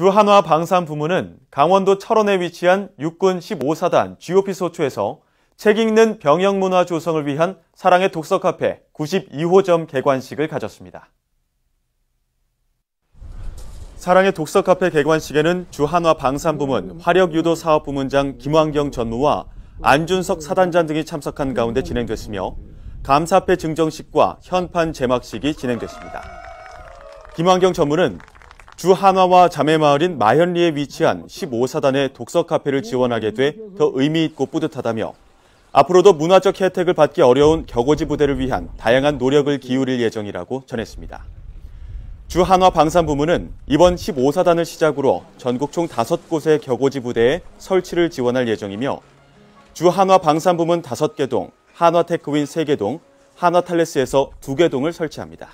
주한화 방산 부문은 강원도 철원에 위치한 육군 15사단 GOP 소초에서 책 읽는 병영 문화 조성을 위한 사랑의 독서 카페 92호점 개관식을 가졌습니다. 사랑의 독서 카페 개관식에는 주한화 방산 부문 화력 유도 사업 부문장 김환경 전무와 안준석 사단장 등이 참석한 가운데 진행됐으며 감사패 증정식과 현판 제막식이 진행됐습니다. 김환경 전무는 주 한화와 자매마을인 마현리에 위치한 15사단의 독서 카페를 지원하게 돼 더 의미 있고 뿌듯하다며 앞으로도 문화적 혜택을 받기 어려운 격오지 부대를 위한 다양한 노력을 기울일 예정이라고 전했습니다. 주 한화 방산부문은 이번 15사단을 시작으로 전국 총 5곳의 격오지 부대에 설치를 지원할 예정이며 주 한화 방산부문 5개 동, 한화테크윈 3개 동, 한화탈레스에서 2개 동을 설치합니다.